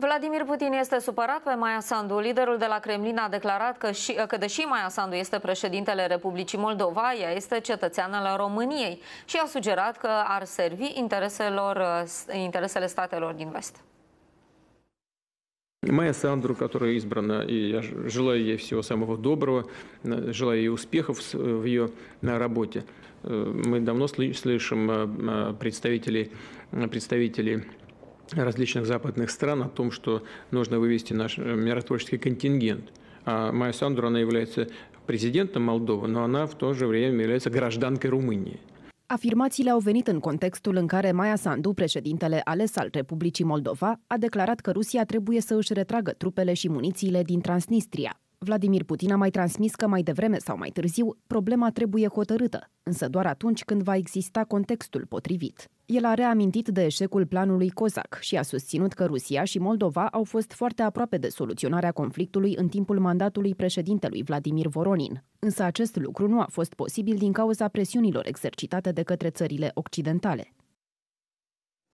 Vladimir Putin este supărat pe Maia Sandu. Liderul de la Kremlin a declarat că, și, că deși Maia Sandu este președintele Republicii Moldova, ea este cetățeană la României și a sugerat că ar servi intereselor, interesele statelor din vest. Майя Сандру, которая избрана, и я желаю ей всего самого доброго, желаю ей успехов в ее работе. Мы давно слышим представителей, представителей различных западных стран о том, что нужно вывести наш миротворческий контингент. А Майя Сандру, она является президентом Молдовы, но она в то же время является гражданкой Румынии. Afirmațiile au venit în contextul în care Maia Sandu, președintele ales al Republicii Moldova, a declarat că Rusia trebuie să își retragă trupele și munițiile din Transnistria. Vladimir Putin a mai transmis că mai devreme sau mai târziu problema trebuie hotărâtă, însă doar atunci când va exista contextul potrivit. El a reamintit de eșecul planului COSAC și a susținut că Rusia și Moldova au fost foarte aproape de soluționarea conflictului în timpul mandatului președintelui Vladimir Voronin. Însă acest lucru nu a fost posibil din cauza presiunilor exercitate de către țările occidentale.